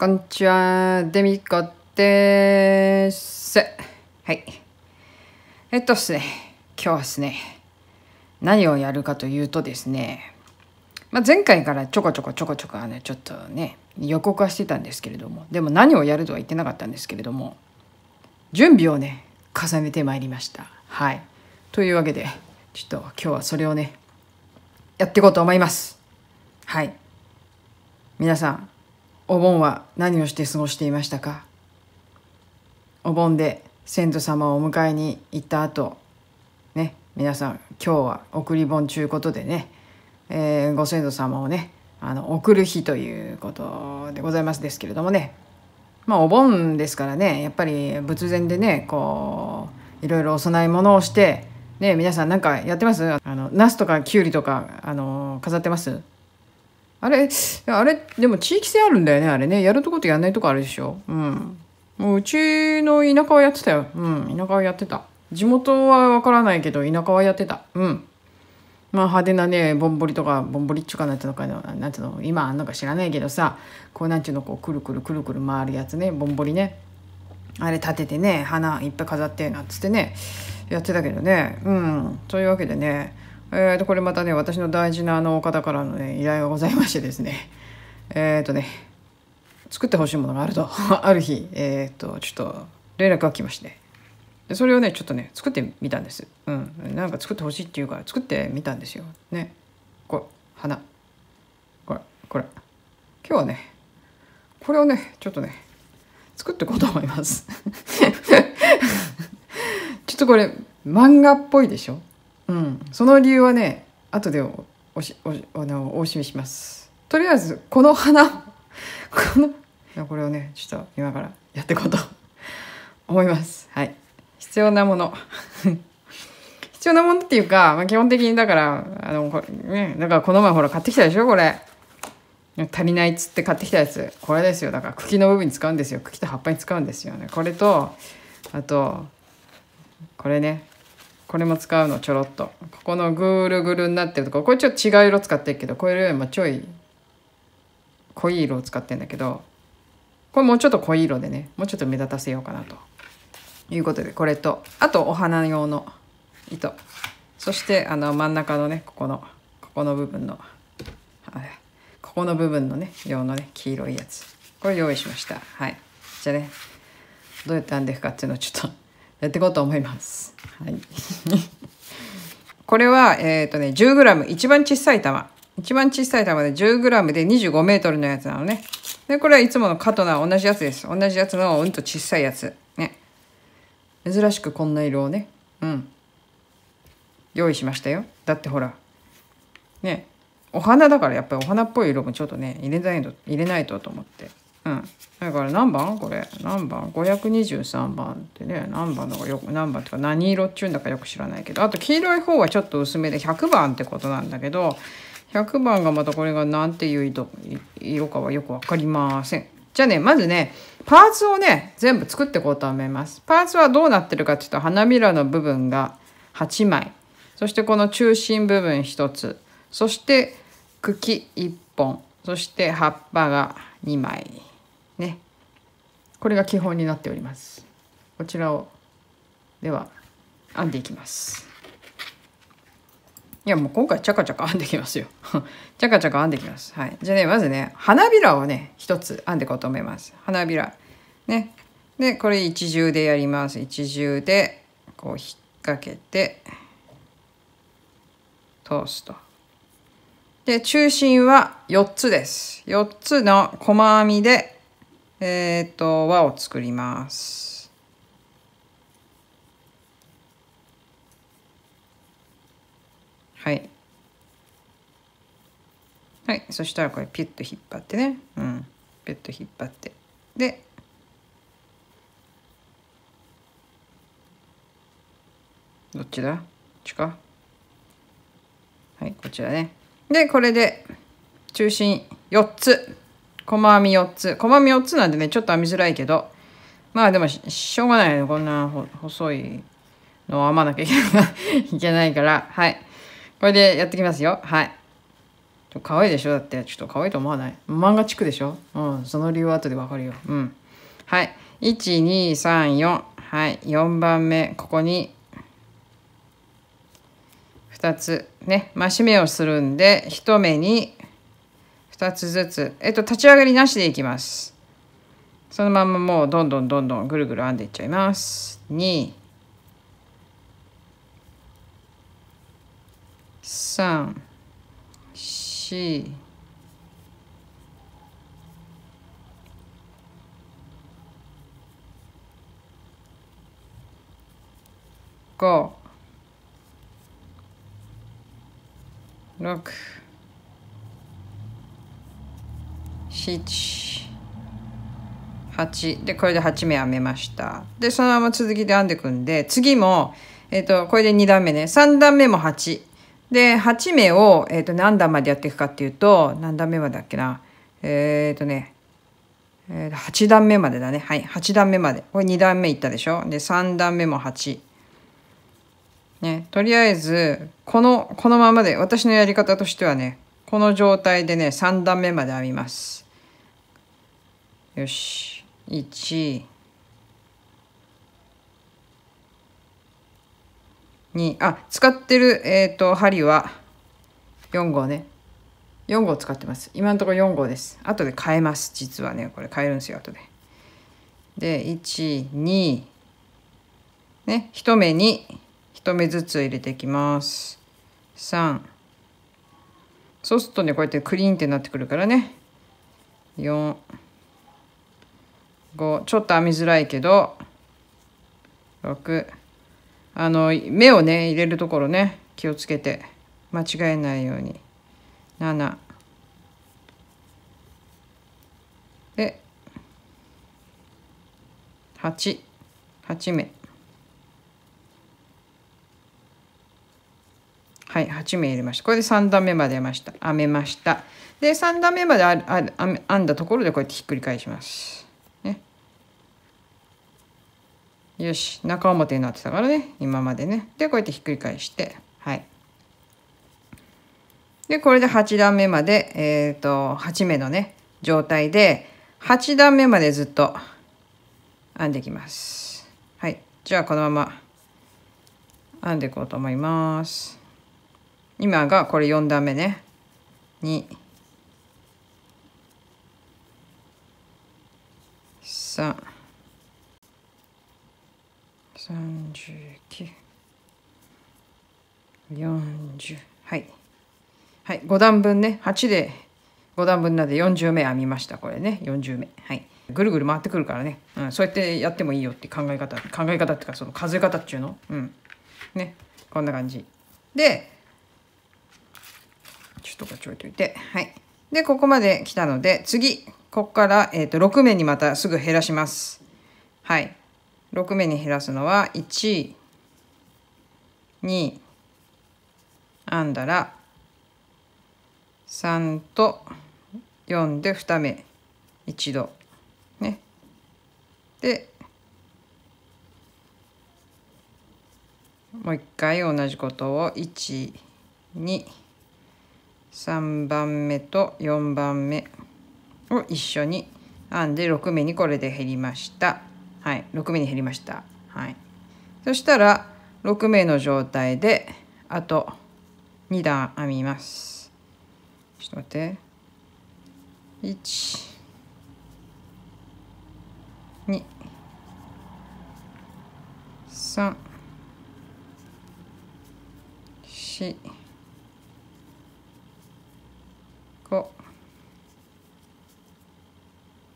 こんにちは、デミコです。はい。えっとですね、今日はですね、何をやるかというとですね、まあ、前回からちょこちょこちょこちょこ、ね、ちょっとね、予告はしてたんですけれども、でも何をやるとは言ってなかったんですけれども、準備をね、重ねてまいりました。はい。というわけで、ちょっと今日はそれをね、やっていこうと思います。はい。皆さん、お盆は何をして過ごしていましたかお盆で先祖様をお迎えに行った後ね皆さん今日は送り盆ちゅうことでね、えー、ご先祖様をねあの送る日ということでございますですけれどもねまあお盆ですからねやっぱり仏前でねこういろいろお供え物をしてね皆さん何かやってますあのナスとかきゅうりとかあの飾ってますあれ、あれ、でも地域性あるんだよね、あれね。やるとことやんないとこあるでしょ。うん。もううちの田舎はやってたよ。うん、田舎はやってた。地元はわからないけど、田舎はやってた。うん。まあ派手なね、ぼんぼりとか、ぼんぼりっちゅうかなんていうのかな、んていうの、今あんか知らないけどさ、こうなんちゅうの、こう、くるくるくるくる回るやつね、ぼんぼりね。あれ立ててね、花いっぱい飾って、なんつってね、やってたけどね。うん、というわけでね。えー、とこれまたね私の大事なあのお方からの、ね、依頼がございましてですねえっ、ー、とね作ってほしいものがあると ある日、えっ、ー、とちょっと連絡が来ましてでそれをねちょっとね作ってみたんです、うん、なんか作ってほしいっていうから作ってみたんですよねこれ花これこれ今日はねこれをねちょっとね作っていこうと思います ちょっとこれ漫画っぽいでしょうん、その理由はね後でおおしおしあのお教えしますとりあえずこの花 このこれをねちょっと今からやっていこうと 思いますはい必要なもの 必要なものっていうか、まあ、基本的にだからあのこれ、ね、だからこの前ほら買ってきたでしょこれ足りないっつって買ってきたやつこれですよだから茎の部分に使うんですよ茎と葉っぱに使うんですよねこれとあとこれねこれも使うのちょろっとここのぐるぐるになってるとここれちょっと違う色使ってるけどこれよりもちょい濃い色を使ってんだけどこれもうちょっと濃い色でねもうちょっと目立たせようかなということでこれとあとお花用の糸そしてあの真ん中のねここのここの部分のここの部分のね用のね黄色いやつこれ用意しましたはいじゃあねどうやって編んでいくかっていうのをちょっとやっていこうと思います。はい、これは、えっ、ー、とね、10g、一番小さい玉。一番小さい玉で 10g で 25m のやつなのね。で、これはいつものカトナ同じやつです。同じやつのうんと小さいやつ。ね。珍しくこんな色をね。うん。用意しましたよ。だってほら。ね。お花だからやっぱりお花っぽい色もちょっとね、入れないと、入れないとと思って。うん。だから何番これ。何番 ?523 番ってね、何番のかよく、何番とか何色っちゅうんだかよく知らないけど、あと黄色い方はちょっと薄めで100番ってことなんだけど、100番がまたこれが何ていう色かはよくわかりません。じゃあね、まずね、パーツをね、全部作っていこうと思います。パーツはどうなってるかっていうと、花びらの部分が8枚。そしてこの中心部分1つ。そして茎1本。そして葉っぱが2枚。これが基本になっておりますこちらをでは編んでいきますいやもう今回チャカチャカ編んできますよ チャカチャカ編んできますはいじゃあねまずね花びらをね一つ編んでいこうと思います花びらねでこれ一重でやります一重でこう引っ掛けて通すとで中心は4つです4つの細編みでえー、っと、輪を作ります。はい。はい。そしたらこれピュッと引っ張ってね。うん。ピュッと引っ張って。で、どっちだこっちかはい、こちらね。で、これで中心4つ。細編み4つ。細編み4つなんでね、ちょっと編みづらいけど。まあでもし、しょうがないよね。こんな細いのを編まなきゃいけない いけないから。はい。これでやってきますよ。はい。可愛いでしょだって。ちょっと可愛いと思わない漫画地区でしょうん。その理由は後でわかるよ。うん。はい。1、2、3、4。はい。4番目。ここに。2つね増し目をするんで1目に2つずつ、えっと、立ち上がりなしでいきます。そのままもうどんどんどんどんぐるぐる編んでいっちゃいます。2、3、4、5、6、8でこれで8目編めましたでそのまま続きで編んでいくんで次も、えっ、ー、とこれで2段目ね3段目も8で8目を、えっ、ー、と何段までやっていくかっていうと何段目までだっけなえっ、ー、とねえー、8段目までだね。はい。8段目まで。これ2段目いったでしょで、3段目も8。ね、とりあえず、この、このままで、私のやり方としてはね、この状態でね、3段目まで編みます。よし1 2あ使ってる、えーと、針は4号ね4号使ってます今のところ4号です後で変えます実はねこれ変えるんですよ後でで12ね1目に1目ずつ入れていきます3そうするとねこうやってクリーンってなってくるからね4ちょっと編みづらいけど6あの目をね入れるところね気をつけて間違えないように7で88目はい8目入れましたこれで3段目まで編ました編めましたで3段目まで編んだところでこうやってひっくり返しますよし中表になってたからね今までねでこうやってひっくり返してはいでこれで8段目までえっ、ー、と8目のね状態で8段目までずっと編んできますはいじゃあこのまま編んでいこうと思います今がこれ4段目ね2 3 4 0はいはい5段分ね8で5段分なので40目編みましたこれね40目はいぐるぐる回ってくるからね、うん、そうやってやってもいいよって考え方考え方っていうかその数え方っていうのうんねこんな感じでちょっとこっち置いといてはいでここまで来たので次ここから、えーと、と6目にまたすぐ減らしますはい6目に減らすのは1、2、編んだら3と4で2目一度ねでもう一回同じことを123番目と4番目を一緒に編んで6目にこれで減りました。はい、6名に減りました。はい、そしたら6名の状態であと2段編みます。ちょっと待って。1 2 3 4 5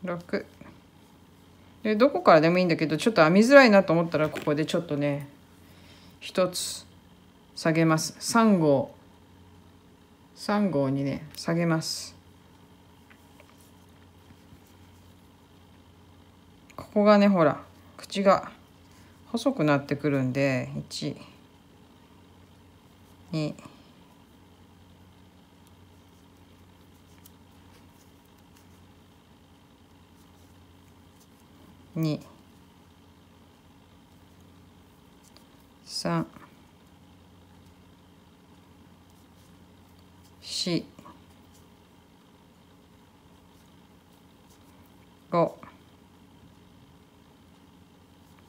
6でどこからでもいいんだけどちょっと編みづらいなと思ったらここでちょっとね一つ下げます3号3号にね下げますここがねほら口が細くなってくるんで1 2 2 3 4 5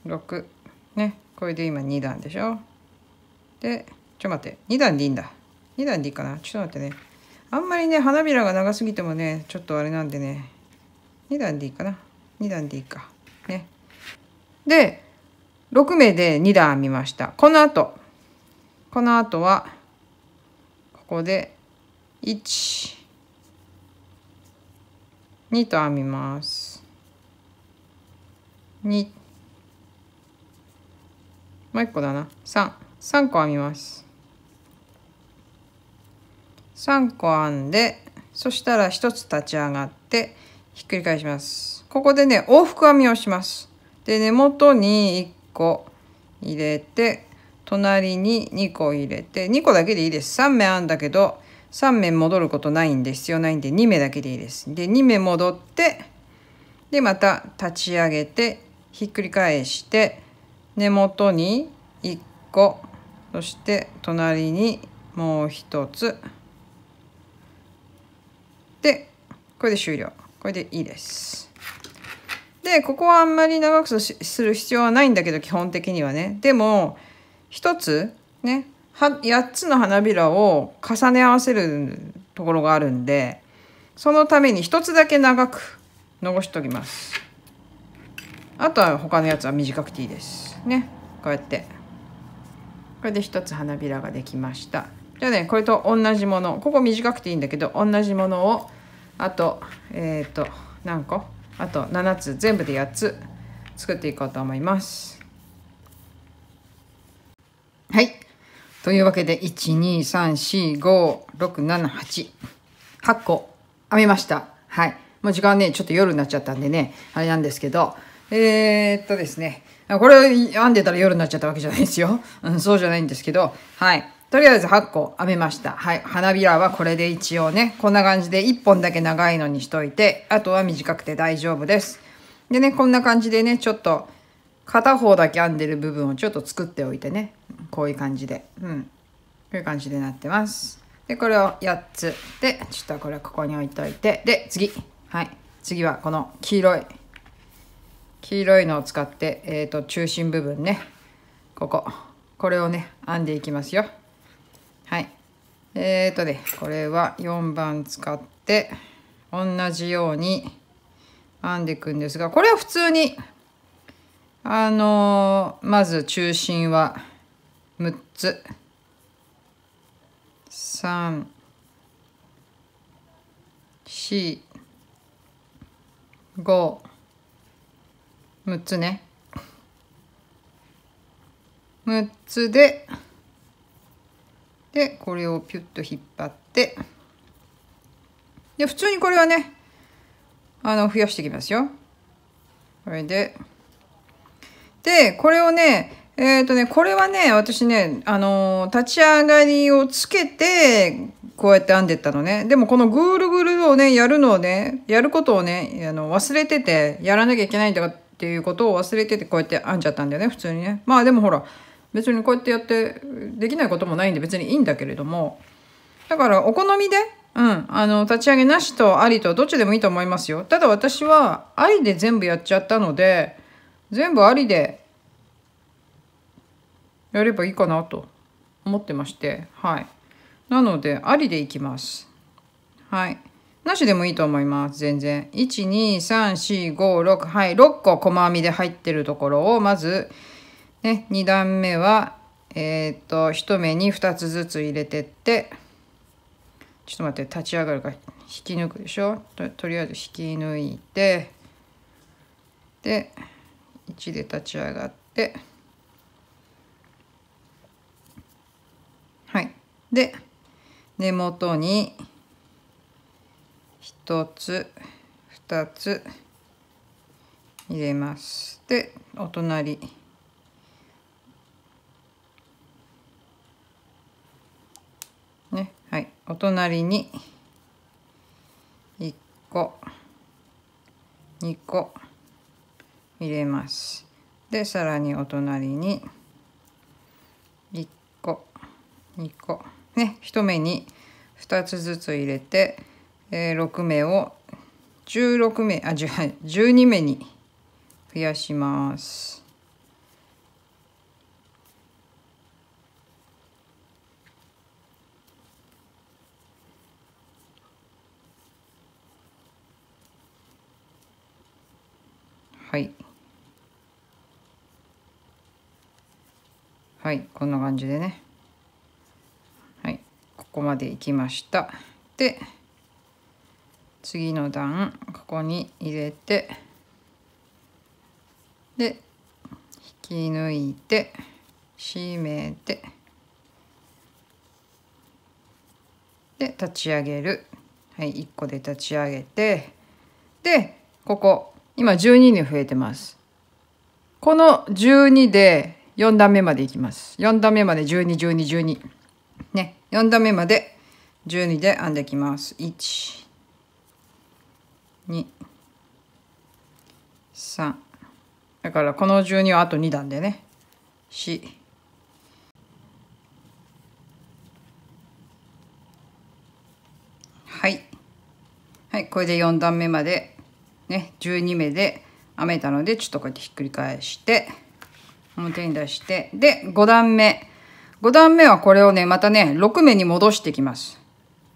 6ねこれで今2段でしょでちょ待って2段でいいんだ2段でいいかなちょっと待ってねあんまりね花びらが長すぎてもねちょっとあれなんでね2段でいいかな2段でいいかね。で、6目で2段編みました。この後、この後は、ここで、1、2と編みます。2、もう1個だな。3、3個編みます。3個編んで、そしたら1つ立ち上がって、ひっくり返します。ここでね、往復編みをします。で、根元に1個入れて、隣に2個入れて、2個だけでいいです。3目編んだけど、3目戻ることないんで、必要ないんで、2目だけでいいです。で、2目戻って、で、また立ち上げて、ひっくり返して、根元に1個、そして隣にもう1つ。で、これで終了。これでいいですでここはあんまり長くする必要はないんだけど基本的にはねでも1つね8つの花びらを重ね合わせるところがあるんでそのために1つだけ長く残しておきますあとは他のやつは短くていいですねこうやってこれで1つ花びらができましたじゃあねこれと同じものここ短くていいんだけど同じものをあとえっ、ー、と何個あと7つ全部で8つ作っていこうと思いますはいというわけで123456788個編みましたはいもう時間ねちょっと夜になっちゃったんでねあれなんですけどえー、っとですねこれ編んでたら夜になっちゃったわけじゃないですよ、うん、そうじゃないんですけどはいとりあえず8個編めました。はい。花びらはこれで一応ね、こんな感じで1本だけ長いのにしといて、あとは短くて大丈夫です。でね、こんな感じでね、ちょっと片方だけ編んでる部分をちょっと作っておいてね、こういう感じで、うん。こういう感じでなってます。で、これを8つ。で、ちょっとこれはここに置いといて、で、次。はい。次はこの黄色い、黄色いのを使って、えっ、ー、と、中心部分ね、ここ。これをね、編んでいきますよ。はい。えーとね、これは4番使って、同じように編んでいくんですが、これは普通に、あのー、まず中心は6つ。3、4、5、6つね。6つで、でこれをピュッと引っ張ってで普通にこれはねあの増やしていきますよこれででこれをねえっ、ー、とね、これはね、私ね、あの立ち上がりをつけて、こうやって編んでったのね。でもこのぐるぐるをね、やるのをね、やることをね、あの忘れてて、やらなきゃいけないんだっていうことを忘れてて、こうやって編んじゃったんだよね、普通にね。まあでもほら、別にこうやってやってできないこともないんで別にいいんだけれどもだからお好みでうん。あの、立ち上げなしとありとどっちでもいいと思いますよ。ただ私はありで全部やっちゃったので、全部ありでやればいいかなと思ってまして、はい。なので、ありでいきます。はい。なしでもいいと思います。全然。1、2、3、4、5、6。はい。6個細編みで入ってるところを、まず、ね、2段目は、えっ、と、1目に2つずつ入れてって、ちょっと待って、立ち上がるから引き抜くでしょととりあえず引き抜いて、で、1で立ち上がって、はい。で、根元に1つ、2つ入れます。で、お隣。お隣に1個2個入れますでさらにお隣に1個2個ね1目に2つずつ入れて、えー、6目を16目あ12目に増やします。はいはいこんな感じでねはいここまでいきましたで次の段ここに入れてで引き抜いて締めてで立ち上げるはい1個で立ち上げてでここ今12に増えてます。この12で4段目までいきます。4段目まで12、12、12。ね。4段目まで12で編んでいきます。1、2、3。だからこの12はあと2段でね。4、はい。はい、これで4段目までね、12目で編めたので、ちょっとこうやってひっくり返して、表に出して、で、5段目。5段目はこれをね、またね、6目に戻していきます。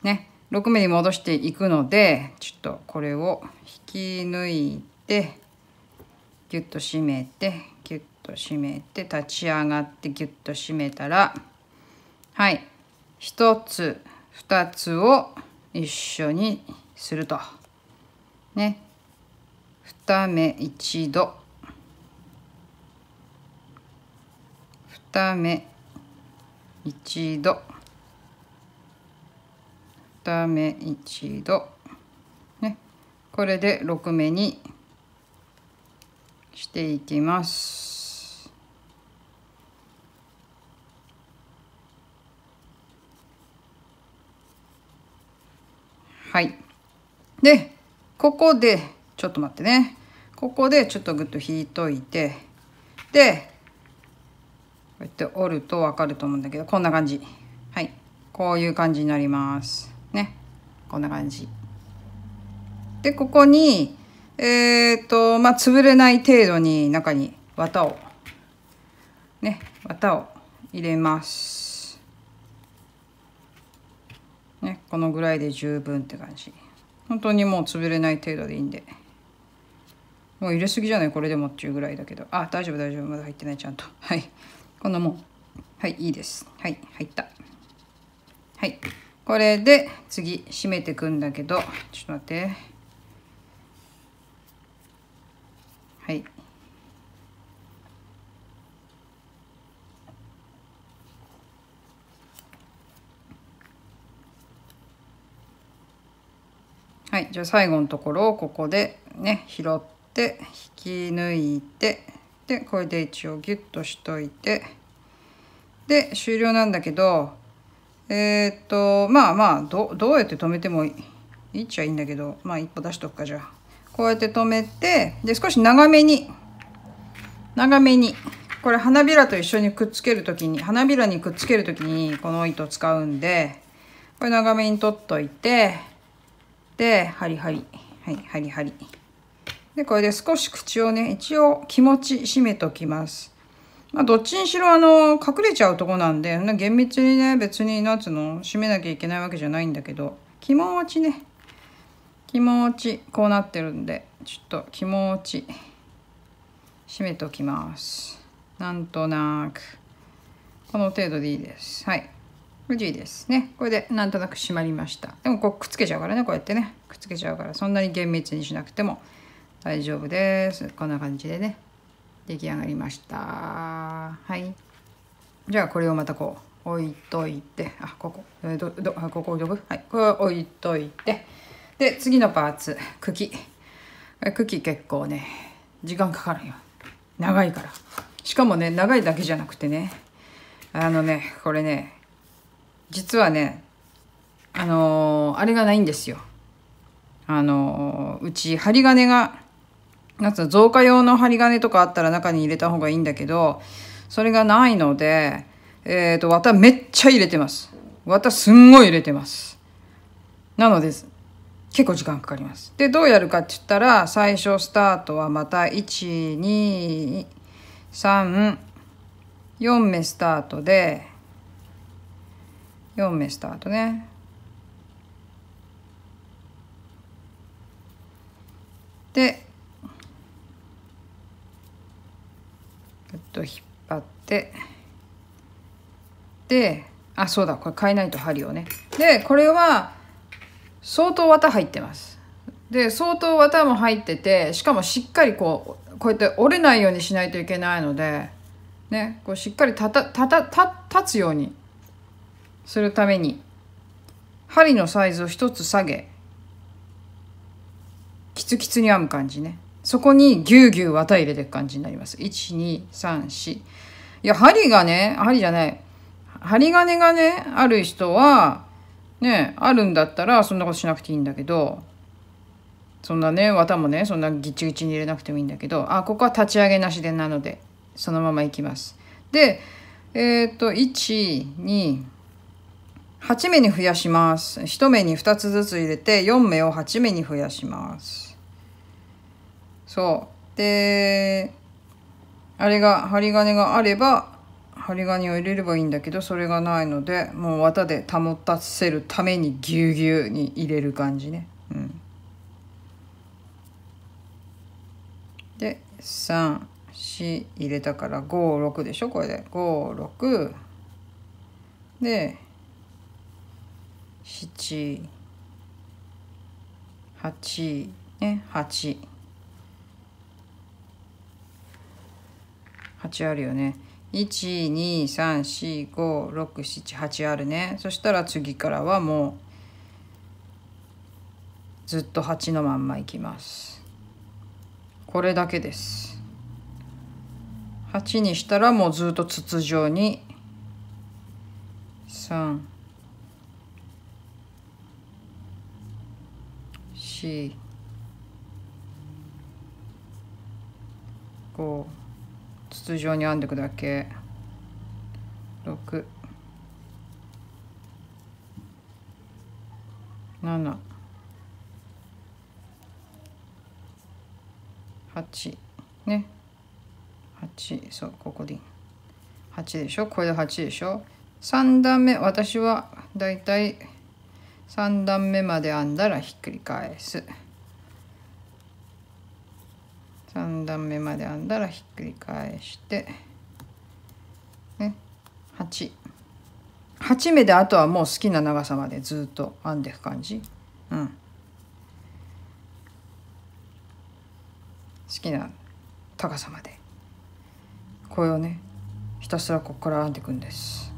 ね、6目に戻していくので、ちょっとこれを引き抜いて、ギュッと締めて、ギュッと締めて、立ち上がってギュッと締めたら、はい、1つ、2つを一緒にすると。ね、2目一度2目一度2目一度ねこれで6目にしていきます。はい。で、ここで、ちょっと待ってね。ここでちょっとぐっと引いといてでこうやって折るとわかると思うんだけどこんな感じはいこういう感じになりますねこんな感じでここにえっ、とまあ潰れない程度に中に綿をね綿を入れますねこのぐらいで十分って感じ本当にもう潰れない程度でいいんで。もう入れすぎじゃないこれでもっていうぐらいだけどあ大丈夫大丈夫まだ入ってないちゃんとはいこんなもんはいいいですはい入ったはいこれで次締めてくんだけどちょっと待ってはいはいじゃあ最後のところをここでね拾ってて引き抜いてでこれで一応ギュッとしといてで終了なんだけどえっ、とまあまあどどうやって止めてもいいっちゃいいんだけどまあ一歩出しとくかじゃあこうやって止めてで少し長めに長めにこれ花びらと一緒にくっつける時に花びらにくっつける時にこの糸使うんでこれ長めに取っといてでハリハリはいハリハリ。で、これで少し口をね、一応気持ち締めときます。まあ、どっちにしろあの、隠れちゃうとこなんで、な厳密にね、別に、夏の、締めなきゃいけないわけじゃないんだけど、気持ちね、気持ち、こうなってるんで、ちょっと気持ち、締めときます。なんとなく。この程度でいいです。はい。無事ですね。これでなんとなく締まりました。でもこうくっつけちゃうからね、こうやってね。くっつけちゃうから、そんなに厳密にしなくても。大丈夫です。こんな感じでね、出来上がりました。はい。じゃあ、これをまたこう、置いといて、あ、ここ、えど、ど、あ、ここ呼ぶはい。これ置いといて、で、次のパーツ、茎。茎結構ね、時間かかるよ。長いから。しかもね、長いだけじゃなくてね、あのね、これね、実はね、あのー、あれがないんですよ。あのー、うち針金がなんつうの、増加用の針金とかあったら中に入れた方がいいんだけど、それがないので、えっ、ー、と、綿めっちゃ入れてます。綿すんごい入れてます。なのです。結構時間かかります。で、どうやるかって言ったら、最初スタートはまた、1、2、3、4目スタートで、4目スタートね。で、っと引っ張ってであそうだこれ変えないと針をねでこれは相当綿入ってますで相当綿も入っててしかもしっかりこうこうやって折れないようにしないといけないのでねこうしっかりたたたたた立つようにするために針のサイズを1つ下げキツキツに編む感じねそこにぎゅうぎゅう綿入れていく感じになります。1234いや針がね針じゃない針金がねある人はねあるんだったらそんなことしなくていいんだけどそんなね綿もねそんなぎちぎちに入れなくてもいいんだけどあここは立ち上げなしでなのでそのままいきます。でえっ、ー、と128目に増やします1目に2つずつ入れて4目を8目に増やします。そう。で、あれが、針金があれば、針金を入れればいいんだけど、それがないので、もう綿で保たせるためにぎゅうぎゅうに入れる感じね。うん。で、3、4入れたから5、6でしょこれで。5、6。で、7、8、ね、8。8あるよね1 2 3 4 5 6 7 8あるねそしたら次からはもうずっと8のまんまいきますこれだけです8にしたらもうずっと筒状に3 4 5通常に編んでいくだけ6 7 8ね8そうここでいい8でしょこれで8でしょ3段目私はだいたい3段目まで編んだらひっくり返す。3段目まで編んだらひっくり返してね8。8目であとはもう好きな長さまでずっと編んでいく感じうん好きな高さまでこれをねひたすらここから編んでいくんです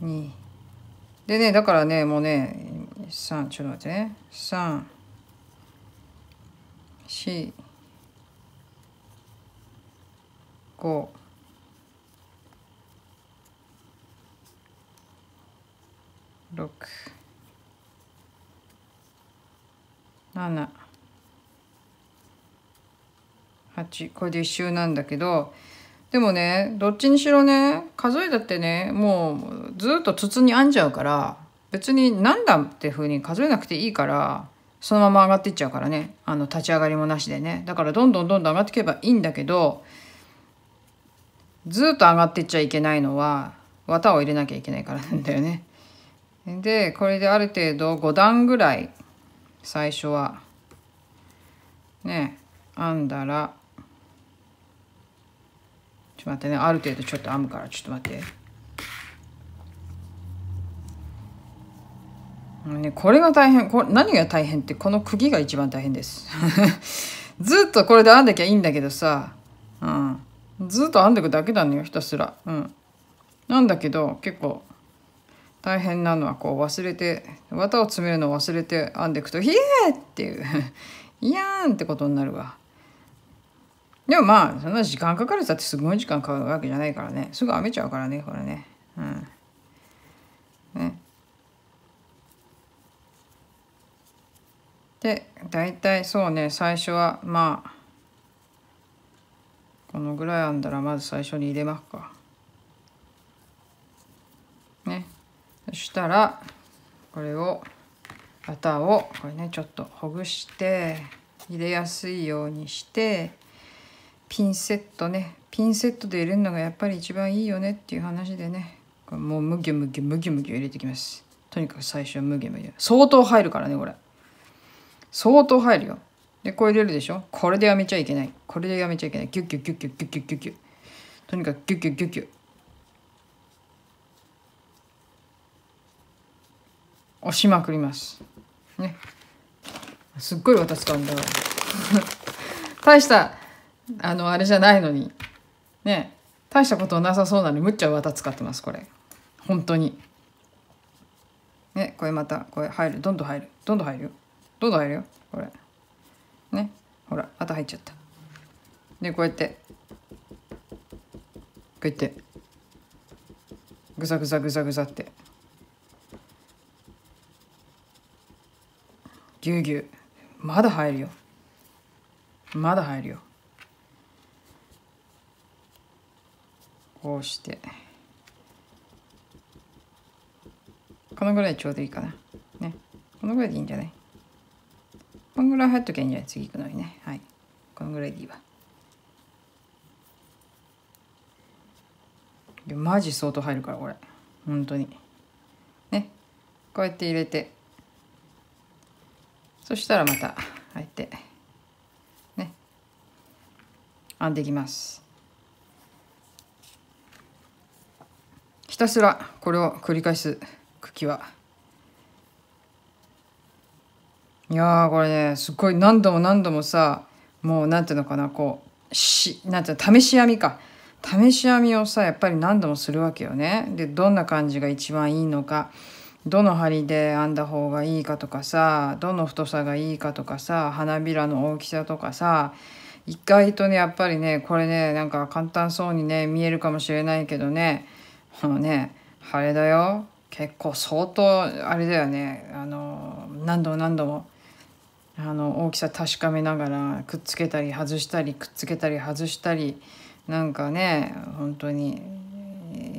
12でねだからねもうね3ちょっと待ってね3四五六七8これで1周なんだけどでもねどっちにしろね数えだってねもうずっと筒に編んじゃうから別に何段ってふうに数えなくていいからそのまま上がっていっちゃうからねあの立ち上がりもなしでねだからどんどんどんどん上がっていけばいいんだけどずっと上がっていっちゃいけないのは綿を入れなきゃいけないからなんだよね。でこれである程度5段ぐらい最初はね編んだらちょっと待ってねある程度ちょっと編むからちょっと待って。ね、これが大変これ何が大変ってこの釘が一番大変です ずっとこれで編んできゃいいんだけどさ、うん、ずっと編んでいくだけなのよひたすら、うん、なんだけど結構大変なのはこう忘れて綿を詰めるのを忘れて編んでいくと「ひえ!」っていう「いやん!」ってことになるわでもまあそんな時間かかるさってすごい時間かかるわけじゃないからねすぐ編めちゃうからねこれねうんねで大体そうね最初はまあこのぐらい編んだらまず最初に入れますか。ね。そしたらこれをバターをこれねちょっとほぐして入れやすいようにしてピンセットねピンセットで入れるのがやっぱり一番いいよねっていう話でねもうむぎゅむぎゅむぎゅむぎゅ入れてきますとにかく最初はむぎゅむぎゅ相当入るからねこれ。相当入るよ。で、これ入るでしょこれでやめちゃいけない。これでやめちゃいけない。キュッキュッキュッキュッキュッキュッキュッキュッ。とにかくキュッキュッキュッキュッ。押しまくります。ね。すっごい綿使うんだから。大した、あの、あれじゃないのに。ね。大したことなさそうなのに、むっちゃ綿使ってます、これ。本当に。ね、これまた、これ入る。どんどん入る。どんどん入るよ。どうだ入るよこれねほらまた入っちゃったでこうやってこうやってぐザぐザぐザぐザってぎゅうぎゅうまだ入るよまだ入るよこうしてこのぐらいちょうどいいかなねこのぐらいでいいんじゃないこのぐらい入っときゃいいんじゃない次行くのにねはいこのぐらいでいいわマジ相当入るからこれ本当にねこうやって入れてそしたらまた入ってね編んでいきますひたすらこれを繰り返す茎はいやこれねすごい何度も何度もさもうなんていうのかなこうしなんていうの試し編みか試し編みをさやっぱり何度もするわけよね。でどんな感じが一番いいのかどの針で編んだ方がいいかとかさどの太さがいいかとかさ花びらの大きさとかさ意外とねやっぱりねこれねなんか簡単そうにね見えるかもしれないけどねこのねあれだよ結構相当あれだよねあの何度も何度も。あの大きさ確かめながらくっつけたり外したりくっつけたり外したりなんかね本当に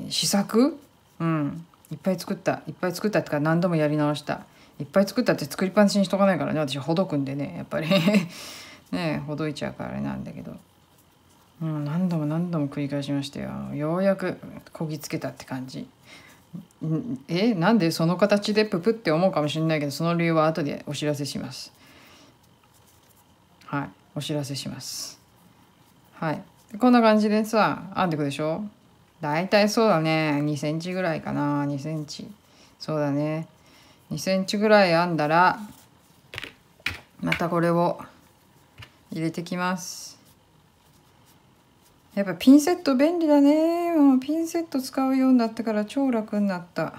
試作うんいっぱい作ったいっぱい作ったってか何度もやり直したいっぱい作ったって作りっぱなしにしとかないからね私ほどくんでねやっぱり ねほどいちゃうからあれなんだけど、うん、何度も何度も繰り返しましたよようやくこぎつけたって感じ。えなんでその形でププって思うかもしれないけどその理由は後でお知らせします。はい、お知らせします。はい。こんな感じでさ、編んでくでしょだいたいそうだね。2センチぐらいかな。2センチ。そうだね。2センチぐらい編んだら、またこれを入れてきます。やっぱピンセット便利だね。もうピンセット使うようになってから超楽になった。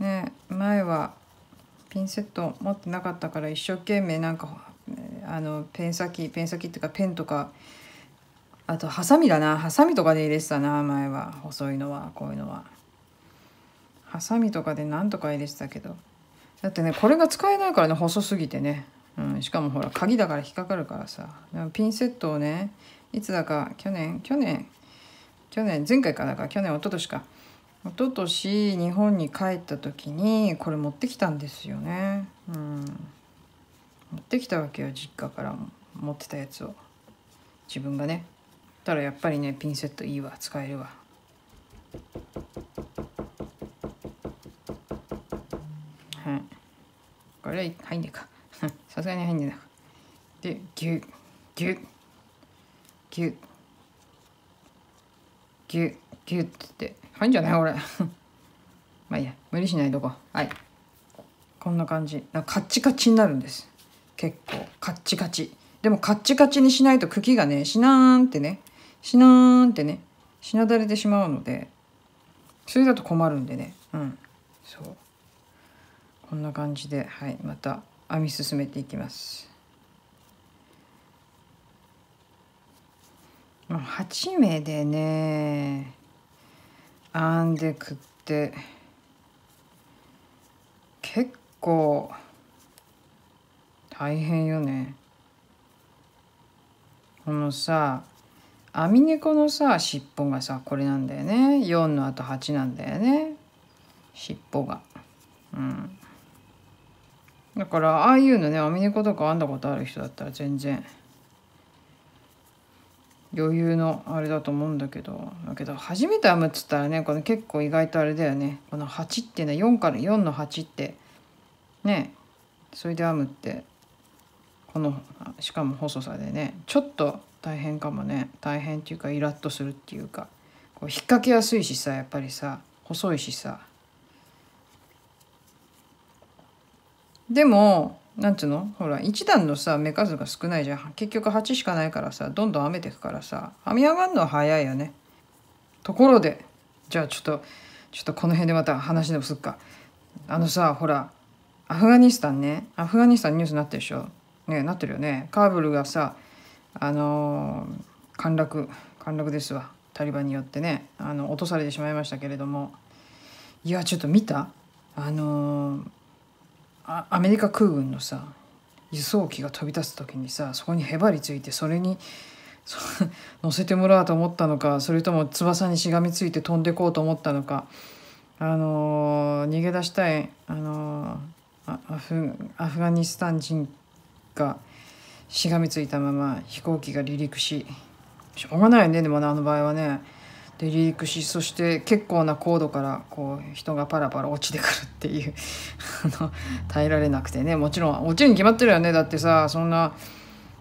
ね前はピンセット持ってなかったから一生懸命なんかあのペン先ペン先っていうかペンとかあとハサミだなハサミとかで入れてたな前は細いのはこういうのはハサミとかでなんとか入れてたけどだってねこれが使えないからね細すぎてね、うん、しかもほら鍵だから引っかかるからさピンセットをねいつだか去年去年去年前回かだか去年一昨年か一昨年日本に帰った時にこれ持ってきたんですよねうん。持ってきたわけよ実家からも持ってたやつを自分がねたらやっぱりねピンセットいいわ使えるわはいこれは入んねえか さすがに入んねえなでギュッギュギュギュッギュッって入んじゃない俺 まあいいや無理しないとこはいこんな感じなカッチカチになるんです結構カッチカチでもカッチカチにしないと茎がねしなーんってねしなーんってねしなだれてしまうのでそれだと困るんでねうんそうこんな感じではいまた編み進めていきます。8目でね編んでくって結構大変よねこのさアミネコのさ尻尾がさこれなんだよね4のあと8なんだよね尻尾がうんだからああいうのねアミネコとか編んだことある人だったら全然余裕のあれだと思うんだけどだけど初めて編むっつったらねこの結構意外とあれだよねこの8っていうのは4から4の8ってねそれで編むってこのしかも細さでねちょっと大変かもね大変っていうかイラッとするっていうかこう引っ掛けやすいしさやっぱりさ細いしさでもなんつうのほら1段のさ目数が少ないじゃん結局8しかないからさどんどん編めてくからさ編み上がるのは早いよねところでじゃあちょっとちょっとこの辺でまた話でもすっかあのさほらアフガニスタンねアフガニスタンニュースになってるでしょねなってるよねカーブルがさあの陥落陥落ですわタリバンによってねあの落とされてしまいましたけれどもいやちょっと見たあのー、アメリカ空軍のさ輸送機が飛び立つ時にさそこにへばりついてそれに 乗せてもらおうと思ったのかそれとも翼にしがみついて飛んでこうと思ったのかあのー、逃げ出したいあのー、アフアフガニスタン人がしがみついたまま飛行機が離陸ししょうがないよねでもねあの場合はねで離陸しそして結構な高度からこう人がパラパラ落ちてくるっていう 耐えられなくてねもちろん落ちるに決まってるよねだってさそんな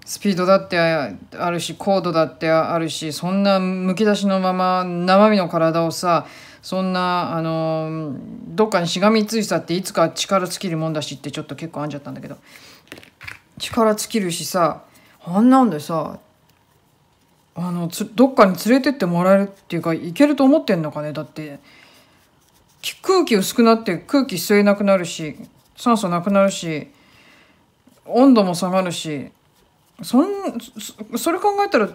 スピードだってあるし高度だってあるしそんなむき出しのまま生身の体をさそんなあのどっかにしがみついたっていつか力尽きるもんだしってちょっと結構編んじゃったんだけど。力尽きるしさあんなんでさあのどっかに連れてってもらえるっていうか行けると思ってんのかねだって空気薄くなって空気吸えなくなるし酸素なくなるし温度も下がるしそんそれ考えたら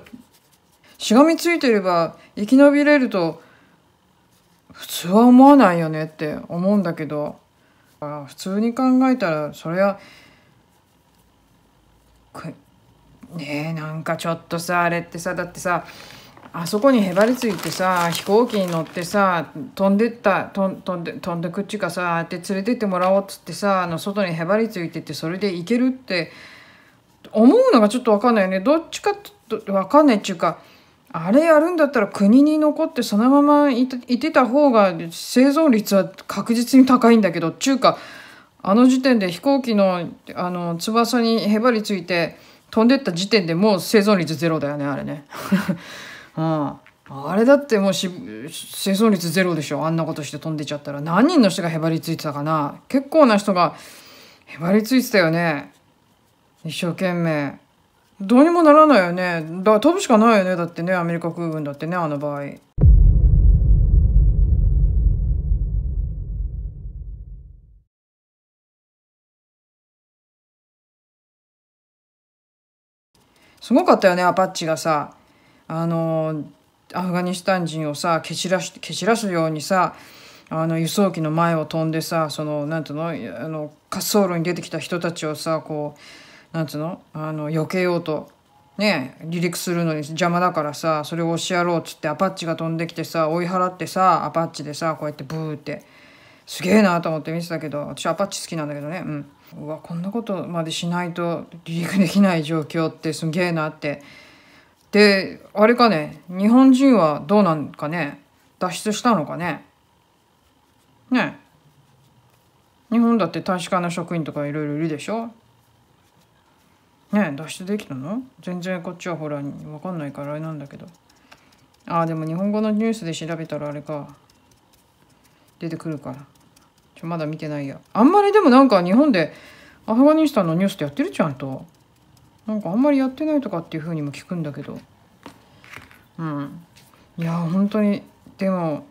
しがみついてれば生き延びれると普通は思わないよねって思うんだけど普通に考えたらそれは。ねえなんかちょっとさあれってさだってさあそこにへばりついてさ飛行機に乗ってさ飛んでった飛んで飛んでくっちかさって連れてってもらおうっつってさあの外にへばりついてってそれで行けるって思うのがちょっと分かんないよねどっちかと分かんないっちゅうかあれやるんだったら国に残ってそのままいてた方が生存率は確実に高いんだけどっちゅうかあの時点で飛行機のあの翼にへばりついて飛んでった時点でもう生存率ゼロだよねあれね、うん、あれだってもう生存率ゼロでしょあんなことして飛んでちゃったら何人の人がへばりついてたかな結構な人がへばりついてたよね一生懸命どうにもならないよねだから飛ぶしかないよねだってねアメリカ空軍だってねあの場合。すごかったよね、アパッチがさ、あの、アフガニスタン人をさ、蹴散らし、蹴散らすようにさ、あの輸送機の前を飛んでさそのなんてうのあの滑走路に出てきた人たちをさこうなんてうのあの避けようとね離陸するのに邪魔だからさそれを押しやろうっつってアパッチが飛んできてさ追い払ってさアパッチでさこうやってブーってすげえなと思って見てたけど私アパッチ好きなんだけどねうん。うわこんなことまでしないと離陸できない状況ってすげえなってであれかね日本人はどうなんかね脱出したのかねね日本だって大使館の職員とかいろいろいるでしょね脱出できたの全然こっちはほら分かんないからあれなんだけどああでも日本語のニュースで調べたらあれか出てくるから。ちょまだ見てないやあんまりでもなんか日本でアフガニスタンのニュースってやってるちゃんとなんかあんまりやってないとかっていうふうにも聞くんだけどうんいや本当にでも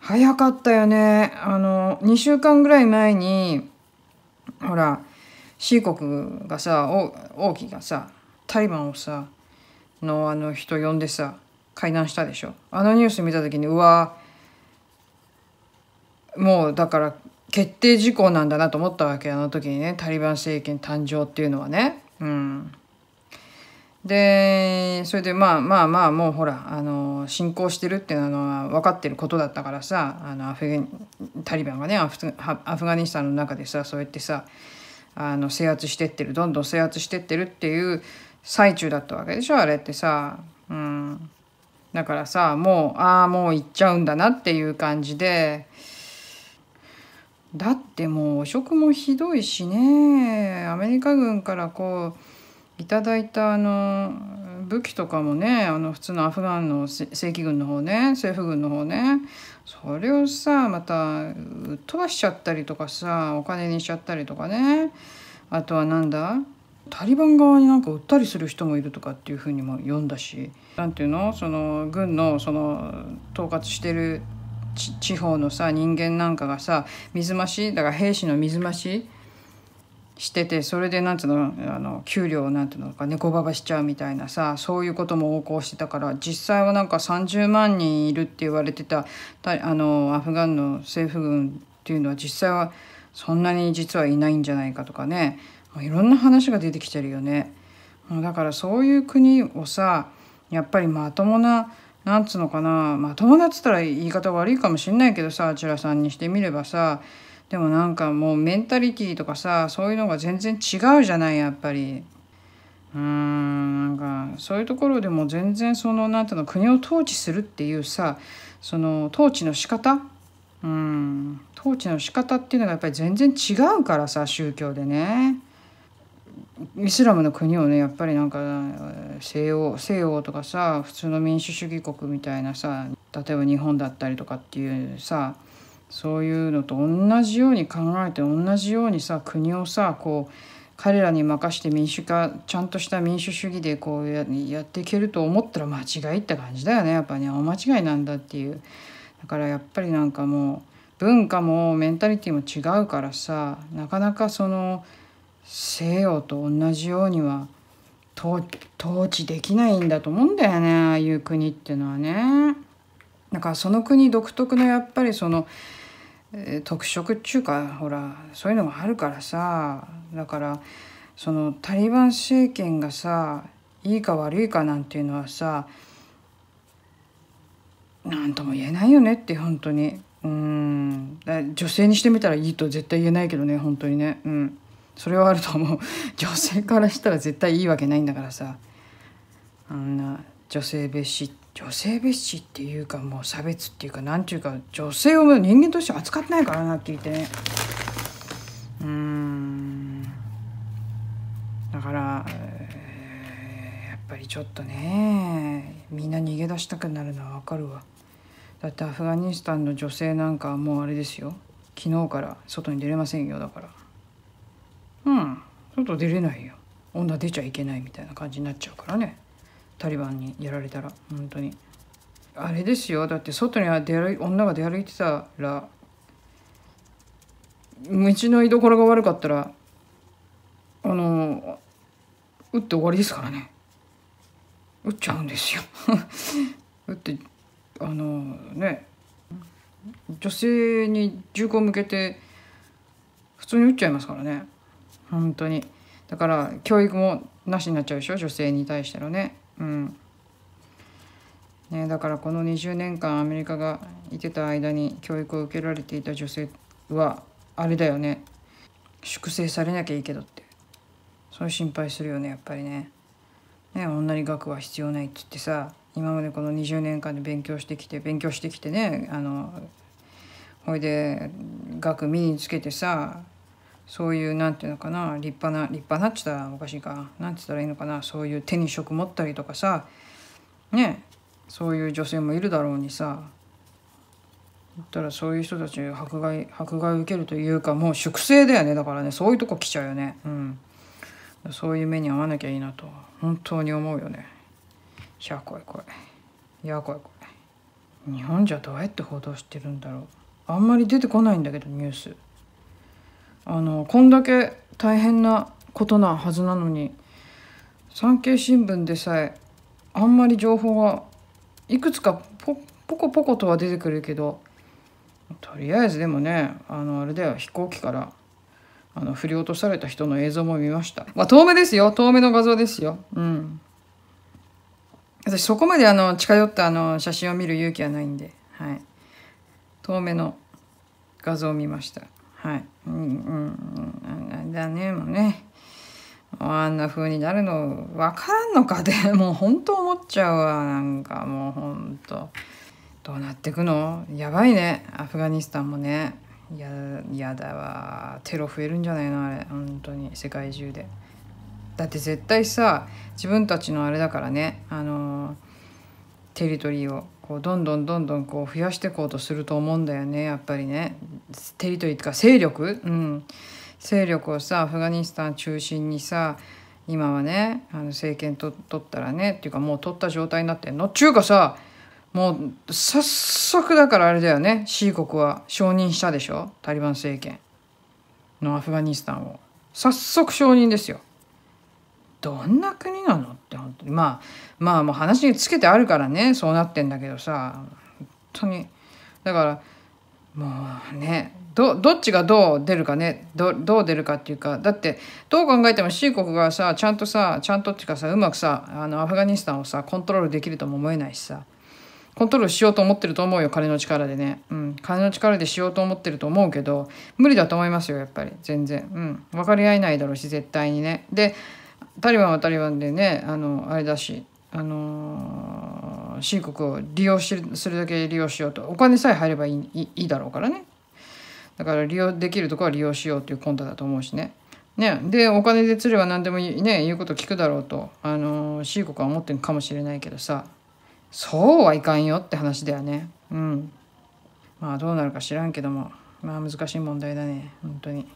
早かったよねあの2週間ぐらい前にほら C 国がさ王毅がさタリバンをさのあの人呼んでさ会談したでしょあのニュース見た時にうわもうだから決定事項なんだなと思ったわけあの時にねタリバン政権誕生っていうのはね。うん、でそれでまあまあまあもうほらあの進行してるっていうのは分かってることだったからさあのアフタリバンがねアフアフガニスタンの中でさそうやってさあの制圧してってるどんどん制圧してってるっていう最中だったわけでしょあれってさ。うんだからさもうああもう行っちゃうんだなっていう感じでだってもう汚職もひどいしねアメリカ軍からこういただいたあの武器とかもねあの普通のアフガンの正規軍の方ね政府軍の方ねそれをさまた飛ばしちゃったりとかさお金にしちゃったりとかねあとはなんだタリバン側になんか売ったりする人もいるとかっていうふうにも読んだし何ていうのその軍のその統括してる地方のさ人間なんかがさ水増しだから兵士の水増ししててそれでなんつうのあの給料なんていうのか猫ばばしちゃうみたいなさそういうことも横行してたから実際はなんか30万人いるって言われてたあのアフガンの政府軍っていうのは実際はそんなに実はいないんじゃないかとかねもういろんな話が出てきてるよね。だからそういう国をさやっぱりまともななんつうのかな、まあ、友達ったら言い方悪いかもしんないけどさあちらさんにしてみればさでもなんかもうメンタリティーとかさそういうのが全然違うじゃないやっぱり。うんなんかそういうところでも全然その何ていうの国を統治するっていうさその統治の仕方うん統治の仕方っていうのがやっぱり全然違うからさ宗教でね。イスラムの国をねやっぱりなんか西洋西洋とかさ普通の民主主義国みたいなさ例えば日本だったりとかっていうさそういうのと同じように考えて同じようにさ国をさこう彼らに任して民主化ちゃんとした民主主義でこうやっていけると思ったら間違いって感じだよねやっぱね大間違いなんだっていうだからやっぱりなんかもう文化もメンタリティーも違うからさなかなかその。西洋と同じようには統治できないんだと思うんだよねああいう国っていうのはね。だからその国独特のやっぱりその特色っちゅうかほらそういうのがあるからさだからそのタリバン政権がさいいか悪いかなんていうのはさ何とも言えないよねって本当にうん女性にしてみたらいいと絶対言えないけどね本当にねうん。それはあると思う 女性からしたら絶対いいわけないんだからさあんな女性蔑視女性蔑視っていうかもう差別っていうか何ていうか女性を人間として扱ってないからなって言ってねうんだから、えー、やっぱりちょっとねみんな逃げ出したくなるのはわかるわだってアフガニスタンの女性なんかもうあれですよ昨日から外に出れませんよだからうん外出れないよ女出ちゃいけないみたいな感じになっちゃうからねタリバンにやられたら本当にあれですよだって外に出歩女が出歩いてたら道の居所が悪かったらあの打って終わりですからね打っちゃうんですよ 打ってあのね女性に銃口を向けて普通に打っちゃいますからね。本当にだから教育もなしになっちゃうでしょ女性に対してのねうんねだからこの20年間アメリカがいてた間に教育を受けられていた女性はあれだよね粛清されなきゃいいけどってそういう心配するよねやっぱりねね女に学は必要ないっつってさ今までこの20年間で勉強してきて勉強してきてねあのほいで学身につけてさそういう何て言うのかな立派な立派なって言ったらおかしいかな何て言ったらいいのかなそういう手に職持ったりとかさねそういう女性もいるだろうにさ言ったらそういう人たち迫害迫害受けるというかもう粛清だよねだからねそういうとこ来ちゃうよねうんそういう目に遭わなきゃいいなと本当に思うよねいや怖い怖いいや怖い怖い日本じゃどうやって報道してるんだろうあんまり出てこないんだけどニュースあのこんだけ大変なことなはずなのに産経新聞でさえあんまり情報がいくつかポポコポコとは出てくるけどとりあえずでもねあのあれだよ飛行機からあの振り落とされた人の映像も見ましたまあ遠目ですよ遠目の画像ですようん私そこまであの近寄ったあの写真を見る勇気はないんではい遠目の画像を見ましたはい。うんうんうん。だね、もうね。あんな風になるの分からんのかって、もう本当思っちゃうわ。なんかもう本当。どうなってくのやばいね。アフガニスタンもね。ややだわ。テロ増えるんじゃないのあれ。本当に。世界中で。だって絶対さ、自分たちのあれだからね。あの、テリトリーを。こうどんどんどんどんこう増やしていこうとすると思うんだよねやっぱりねテリトリーとか勢力うん勢力をさアフガニスタン中心にさ今はねあの政権と取ったらねっていうかもう取った状態になってんのっちゅうかさもう早速だからあれだよね C 国は承認したでしょタリバン政権のアフガニスタンを早速承認ですよどんな国なのって本当にまあまあもう話につけてあるからねそうなってんだけどさ本当にだからもうねどどっちがどう出るかねどどう出るかっていうかだってどう考えても C 国がさちゃんとさちゃんとっていうかさうまくさあのアフガニスタンをさコントロールできるとも思えないしさコントロールしようと思ってると思うよ金の力でね、うん、金の力でしようと思ってると思うけど無理だと思いますよやっぱり全然、うん、分かり合えないだろうし絶対にねでタリバンはタリバンでねあのあれだしあのー、申国を利用しするだけ利用しようとお金さえ入ればいいいいだろうからねだから利用できるとこは利用しようというコンタだと思うしね。ね、でお金で釣れば何でもいい、ね、言うこと聞くだろうと、あのー、申国は思ってるかもしれないけどさそうはいかんよって話だよね。うん。まあどうなるか知らんけどもまあ難しい問題だね本当に。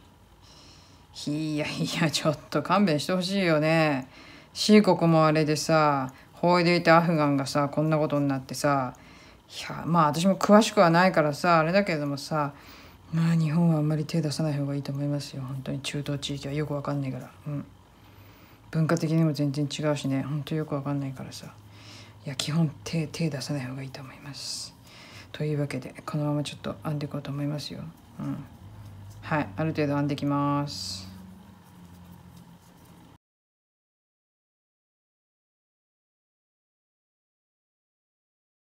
いやいやちょっと勘弁してほしいよね。C 国もあれでさほいでいたアフガンがさこんなことになってさいやまあ私も詳しくはないからさあれだけれどもさまあ日本はあんまり手出さない方がいいと思いますよ本当に中東地域はよくわかんないからうん文化的にも全然違うしね本当よくわかんないからさいや基本手手出さない方がいいと思いますというわけでこのままちょっと編んでいこうと思いますようんはいある程度編んできます